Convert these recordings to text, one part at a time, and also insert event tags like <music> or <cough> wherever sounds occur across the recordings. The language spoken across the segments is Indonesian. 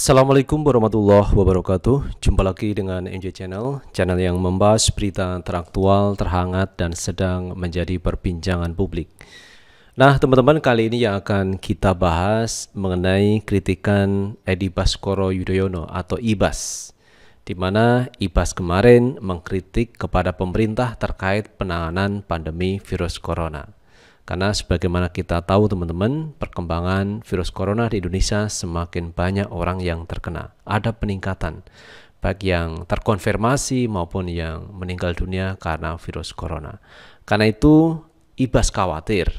Assalamualaikum warahmatullahi wabarakatuh Jumpa lagi dengan NJ Channel Channel yang membahas berita teraktual, terhangat, dan sedang menjadi perbincangan publik Nah teman-teman kali ini yang akan kita bahas mengenai kritikan Edi Baskoro Yudhoyono atau IBAS di mana IBAS kemarin mengkritik kepada pemerintah terkait penanganan pandemi virus corona. Karena sebagaimana kita tahu teman-teman, perkembangan virus corona di Indonesia semakin banyak orang yang terkena. Ada peningkatan, baik yang terkonfirmasi maupun yang meninggal dunia karena virus corona. Karena itu, Ibas khawatir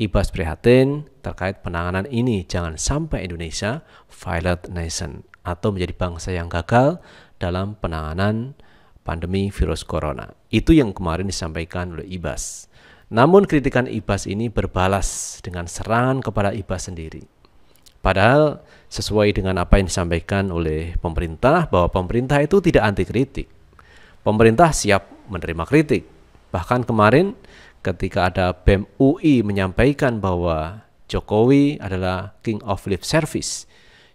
Ibas prihatin terkait penanganan ini jangan sampai Indonesia violent nation atau menjadi bangsa yang gagal dalam penanganan pandemi virus corona. Itu yang kemarin disampaikan oleh Ibas. Namun kritikan Ibas ini berbalas dengan serangan kepada Ibas sendiri. Padahal sesuai dengan apa yang disampaikan oleh pemerintah bahwa pemerintah itu tidak anti kritik. Pemerintah siap menerima kritik. Bahkan kemarin ketika ada BEM UI menyampaikan bahwa Jokowi adalah king of lip service.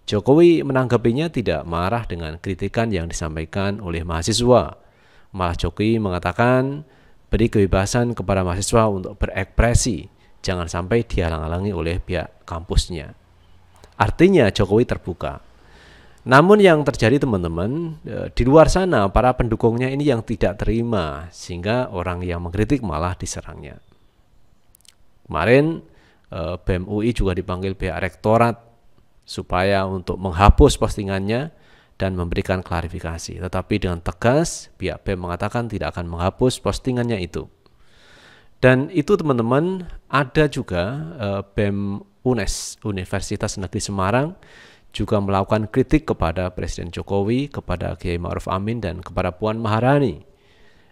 Jokowi menanggapinya tidak marah dengan kritikan yang disampaikan oleh mahasiswa. Malah Jokowi mengatakan Beri kebebasan kepada mahasiswa untuk berekspresi, jangan sampai dihalang-halangi oleh pihak kampusnya. Artinya Jokowi terbuka. Namun yang terjadi teman-teman, e, di luar sana para pendukungnya ini yang tidak terima, sehingga orang yang mengkritik malah diserangnya. Kemarin e, BMUI juga dipanggil pihak rektorat supaya untuk menghapus postingannya, dan memberikan klarifikasi. Tetapi dengan tegas, pihak BEM mengatakan tidak akan menghapus postingannya itu. Dan itu teman-teman ada juga eh, BEM UNES, Universitas Negeri Semarang, juga melakukan kritik kepada Presiden Jokowi, kepada Kiai Ma'ruf Amin, dan kepada Puan Maharani.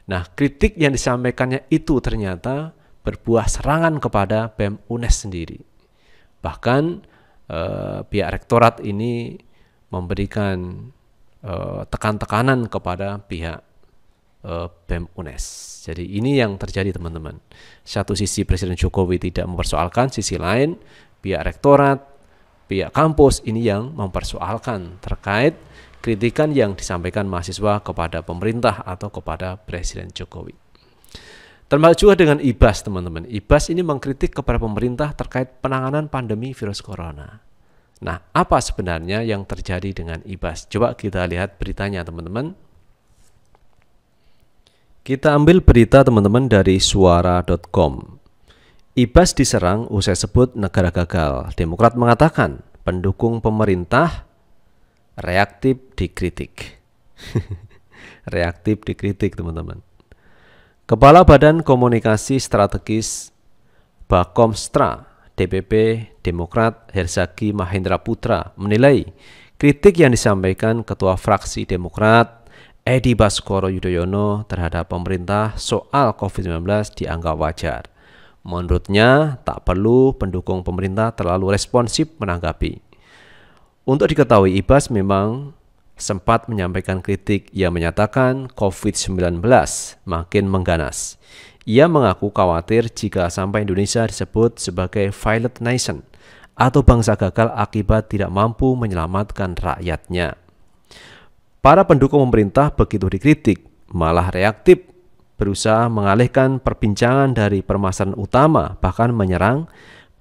Nah, kritik yang disampaikannya itu ternyata berbuah serangan kepada BEM UNES sendiri. Bahkan eh, pihak rektorat ini memberikan eh, tekan-tekanan kepada pihak uh, BEM UNES. Jadi ini yang terjadi teman-teman. Satu sisi Presiden Jokowi tidak mempersoalkan, sisi lain pihak rektorat, pihak kampus ini yang mempersoalkan terkait kritikan yang disampaikan mahasiswa kepada pemerintah atau kepada Presiden Jokowi. Termasuk juga dengan IBAS, teman-teman. IBAS ini mengkritik kepada pemerintah terkait penanganan pandemi virus corona. Nah, apa sebenarnya yang terjadi dengan Ibas? Coba kita lihat beritanya, teman-teman. Kita ambil berita teman-teman dari suara.com. Ibas diserang usai sebut negara gagal. Demokrat mengatakan pendukung pemerintah reaktif dikritik. <laughs> reaktif dikritik, teman-teman. Kepala Badan Komunikasi Strategis Bakomstra DPP Demokrat Herzaki Mahendra Putra menilai kritik yang disampaikan Ketua Fraksi Demokrat Edi Baskoro Yudhoyono terhadap pemerintah soal COVID-19 dianggap wajar. Menurutnya, tak perlu pendukung pemerintah terlalu responsif menanggapi. Untuk diketahui, Ibas memang sempat menyampaikan kritik yang menyatakan COVID-19 makin mengganas. Ia mengaku khawatir jika sampai Indonesia disebut sebagai violet nation atau bangsa gagal akibat tidak mampu menyelamatkan rakyatnya. Para pendukung pemerintah begitu dikritik, malah reaktif, berusaha mengalihkan perbincangan dari permasalahan utama, bahkan menyerang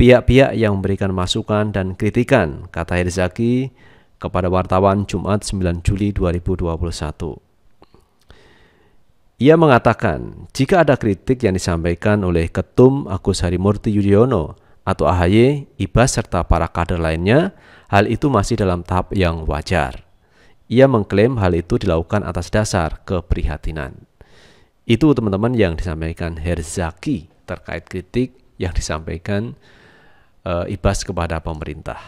pihak-pihak yang memberikan masukan dan kritikan, kata Herzaki kepada wartawan Jumat 9 Juli 2021. Ia mengatakan, jika ada kritik yang disampaikan oleh Ketum Agus Harimurti Yudhoyono atau AHY, IBAS serta para kader lainnya, hal itu masih dalam tahap yang wajar. Ia mengklaim hal itu dilakukan atas dasar keprihatinan. Itu teman-teman yang disampaikan Herzaki terkait kritik yang disampaikan e, IBAS kepada pemerintah.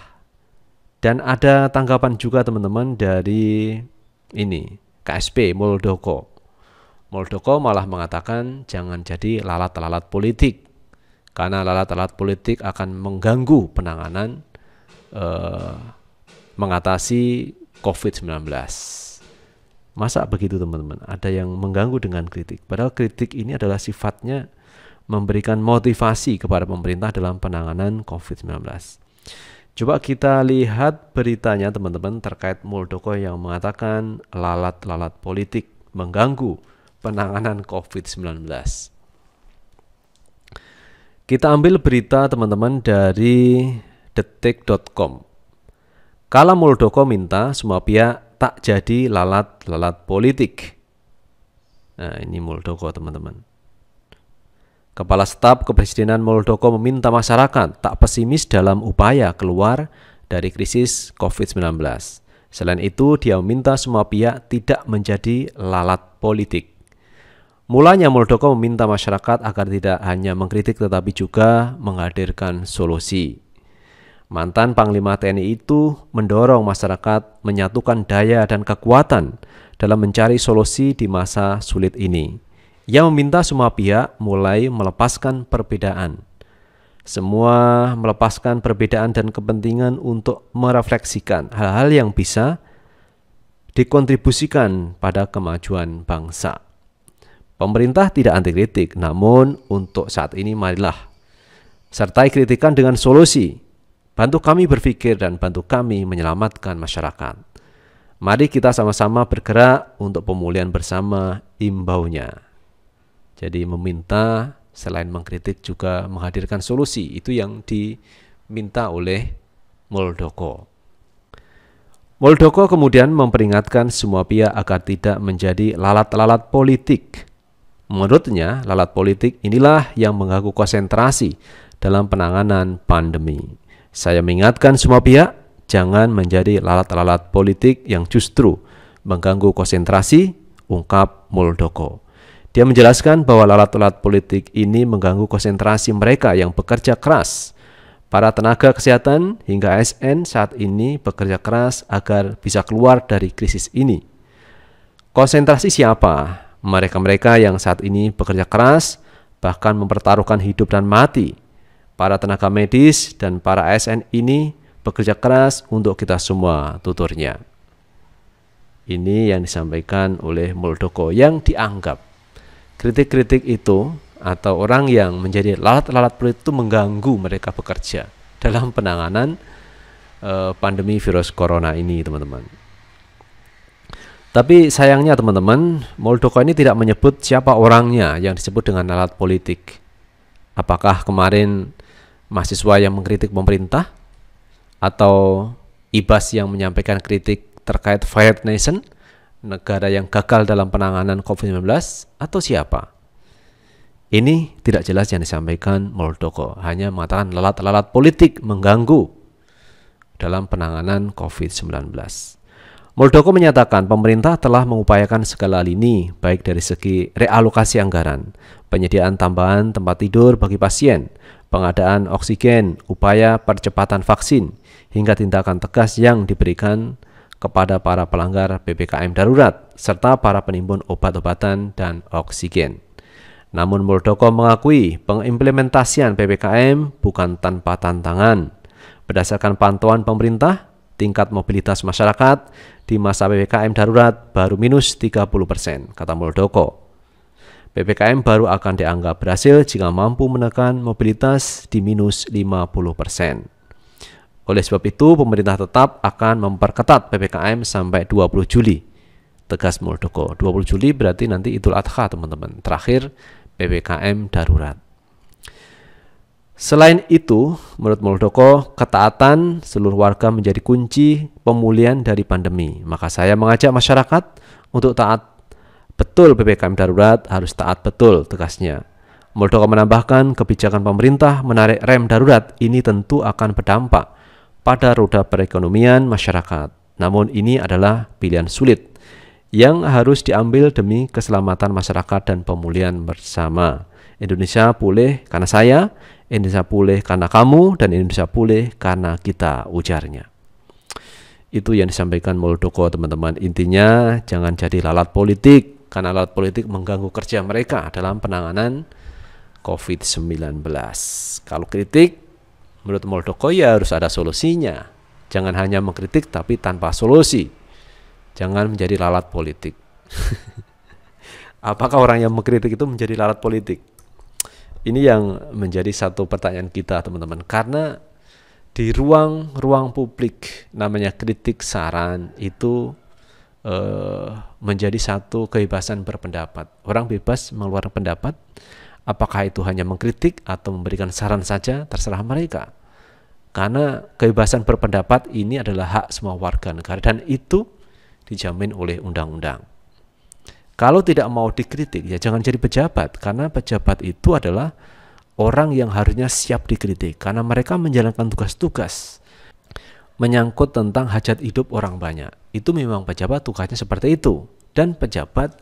Dan ada tanggapan juga teman-teman dari ini KSP Muldoko Muldoko malah mengatakan jangan jadi lalat-lalat politik karena lalat-lalat politik akan mengganggu penanganan eh, mengatasi COVID-19. Masa begitu teman-teman? Ada yang mengganggu dengan kritik. Padahal kritik ini adalah sifatnya memberikan motivasi kepada pemerintah dalam penanganan COVID-19. Coba kita lihat beritanya teman-teman terkait Muldoko yang mengatakan lalat-lalat politik mengganggu penanganan COVID-19. Kita ambil berita teman-teman dari detik.com. Kala Muldoko minta semua pihak tak jadi lalat-lalat politik. Nah, ini Muldoko teman-teman. Kepala Staf Kepresidenan Muldoko meminta masyarakat tak pesimis dalam upaya keluar dari krisis COVID-19. Selain itu, dia meminta semua pihak tidak menjadi lalat politik. Mulanya Muldoko meminta masyarakat agar tidak hanya mengkritik tetapi juga menghadirkan solusi. Mantan Panglima TNI itu mendorong masyarakat menyatukan daya dan kekuatan dalam mencari solusi di masa sulit ini. Ia meminta semua pihak mulai melepaskan perbedaan. Semua melepaskan perbedaan dan kepentingan untuk merefleksikan hal-hal yang bisa dikontribusikan pada kemajuan bangsa. Pemerintah tidak anti kritik, namun untuk saat ini marilah sertai kritikan dengan solusi. Bantu kami berpikir dan bantu kami menyelamatkan masyarakat. Mari kita sama-sama bergerak untuk pemulihan bersama imbaunya. Jadi meminta selain mengkritik juga menghadirkan solusi. Itu yang diminta oleh Muldoko. Muldoko kemudian memperingatkan semua pihak agar tidak menjadi lalat-lalat politik Menurutnya, lalat politik inilah yang mengganggu konsentrasi dalam penanganan pandemi. Saya mengingatkan semua pihak, jangan menjadi lalat-lalat politik yang justru mengganggu konsentrasi, ungkap Muldoko. Dia menjelaskan bahwa lalat-lalat politik ini mengganggu konsentrasi mereka yang bekerja keras. Para tenaga kesehatan hingga ASN saat ini bekerja keras agar bisa keluar dari krisis ini. Konsentrasi siapa? mereka-mereka yang saat ini bekerja keras, bahkan mempertaruhkan hidup dan mati. Para tenaga medis dan para ASN ini bekerja keras untuk kita semua, tuturnya. Ini yang disampaikan oleh Muldoko yang dianggap kritik-kritik itu atau orang yang menjadi lalat-lalat politik itu mengganggu mereka bekerja dalam penanganan eh, pandemi virus corona ini, teman-teman. Tapi sayangnya teman-teman, Muldoko ini tidak menyebut siapa orangnya yang disebut dengan alat politik. Apakah kemarin mahasiswa yang mengkritik pemerintah? Atau IBAS yang menyampaikan kritik terkait Fired Nation, negara yang gagal dalam penanganan COVID-19, atau siapa? Ini tidak jelas yang disampaikan Muldoko, hanya mengatakan lalat-lalat politik mengganggu dalam penanganan COVID-19. Muldoko menyatakan pemerintah telah mengupayakan segala lini, baik dari segi realokasi anggaran, penyediaan tambahan tempat tidur bagi pasien, pengadaan oksigen, upaya percepatan vaksin, hingga tindakan tegas yang diberikan kepada para pelanggar PPKM darurat, serta para penimbun obat-obatan dan oksigen. Namun Muldoko mengakui pengimplementasian PPKM bukan tanpa tantangan. Berdasarkan pantauan pemerintah, tingkat mobilitas masyarakat di masa PPKM darurat baru minus 30 persen, kata Muldoko. PPKM baru akan dianggap berhasil jika mampu menekan mobilitas di minus 50 persen. Oleh sebab itu, pemerintah tetap akan memperketat PPKM sampai 20 Juli. Tegas Muldoko, 20 Juli berarti nanti Idul Adha, teman-teman. Terakhir, PPKM darurat. Selain itu, menurut Muldoko, ketaatan seluruh warga menjadi kunci pemulihan dari pandemi. Maka saya mengajak masyarakat untuk taat betul PPKM darurat harus taat betul tegasnya. Muldoko menambahkan kebijakan pemerintah menarik rem darurat ini tentu akan berdampak pada roda perekonomian masyarakat. Namun ini adalah pilihan sulit yang harus diambil demi keselamatan masyarakat dan pemulihan bersama. Indonesia pulih karena saya, Indonesia pulih karena kamu, dan Indonesia pulih karena kita, ujarnya. Itu yang disampaikan Muldoko, teman-teman. Intinya, jangan jadi lalat politik, karena lalat politik mengganggu kerja mereka dalam penanganan COVID-19. Kalau kritik, menurut Muldoko ya harus ada solusinya. Jangan hanya mengkritik tapi tanpa solusi. Jangan menjadi lalat politik. <laughs> Apakah orang yang mengkritik itu menjadi lalat politik? Ini yang menjadi satu pertanyaan kita, teman-teman. Karena di ruang-ruang publik namanya kritik saran itu eh, menjadi satu kebebasan berpendapat. Orang bebas mengeluarkan pendapat, apakah itu hanya mengkritik atau memberikan saran saja, terserah mereka. Karena kebebasan berpendapat ini adalah hak semua warga negara dan itu dijamin oleh undang-undang. Kalau tidak mau dikritik, ya jangan jadi pejabat, karena pejabat itu adalah orang yang harusnya siap dikritik, karena mereka menjalankan tugas-tugas menyangkut tentang hajat hidup orang banyak. Itu memang pejabat tugasnya seperti itu. Dan pejabat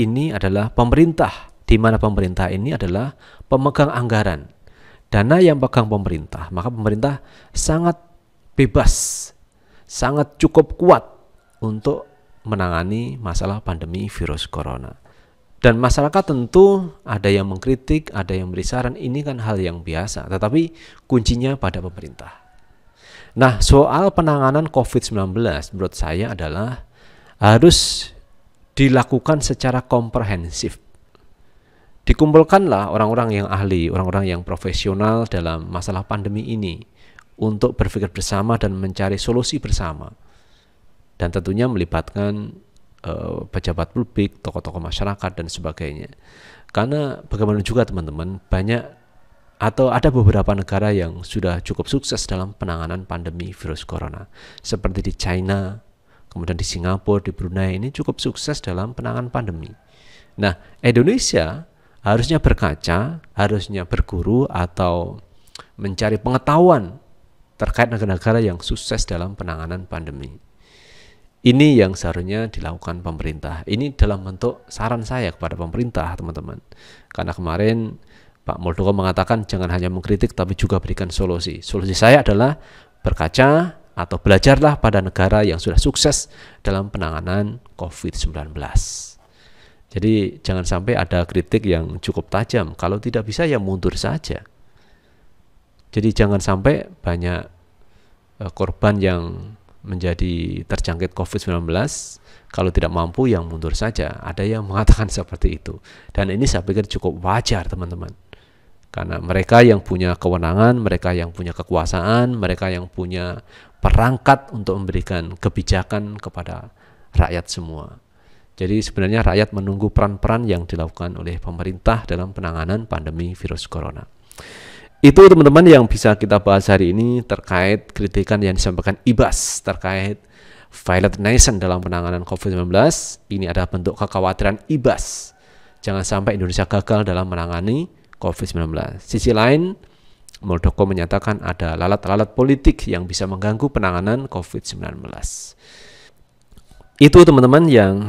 ini adalah pemerintah, di mana pemerintah ini adalah pemegang anggaran. Dana yang pegang pemerintah, maka pemerintah sangat bebas, sangat cukup kuat untuk menangani masalah pandemi virus corona. Dan masyarakat tentu ada yang mengkritik, ada yang beri saran, ini kan hal yang biasa, tetapi kuncinya pada pemerintah. Nah, soal penanganan COVID-19 menurut saya adalah harus dilakukan secara komprehensif. Dikumpulkanlah orang-orang yang ahli, orang-orang yang profesional dalam masalah pandemi ini untuk berpikir bersama dan mencari solusi bersama dan tentunya melibatkan eh, pejabat publik, tokoh-tokoh masyarakat dan sebagainya. Karena bagaimana juga teman-teman, banyak atau ada beberapa negara yang sudah cukup sukses dalam penanganan pandemi virus corona, seperti di China, kemudian di Singapura, di Brunei ini cukup sukses dalam penanganan pandemi. Nah, Indonesia harusnya berkaca, harusnya berguru atau mencari pengetahuan terkait negara-negara yang sukses dalam penanganan pandemi. Ini yang seharusnya dilakukan pemerintah. Ini dalam bentuk saran saya kepada pemerintah, teman-teman. Karena kemarin Pak Muldoko mengatakan jangan hanya mengkritik tapi juga berikan solusi. Solusi saya adalah berkaca atau belajarlah pada negara yang sudah sukses dalam penanganan COVID-19. Jadi jangan sampai ada kritik yang cukup tajam. Kalau tidak bisa ya mundur saja. Jadi jangan sampai banyak eh, korban yang menjadi terjangkit COVID-19, kalau tidak mampu yang mundur saja. Ada yang mengatakan <laughs> seperti itu. Dan ini saya pikir cukup wajar teman-teman. Karena mereka yang punya kewenangan, mereka yang punya kekuasaan, mereka yang punya perangkat untuk memberikan kebijakan kepada rakyat semua. Jadi sebenarnya rakyat menunggu peran-peran yang dilakukan oleh pemerintah dalam penanganan pandemi virus corona itu teman-teman yang bisa kita bahas hari ini terkait kritikan yang disampaikan IBAS terkait Violet Nation dalam penanganan COVID-19. Ini adalah bentuk kekhawatiran IBAS. Jangan sampai Indonesia gagal dalam menangani COVID-19. Sisi lain, Muldoko menyatakan ada lalat-lalat politik yang bisa mengganggu penanganan COVID-19. Itu teman-teman yang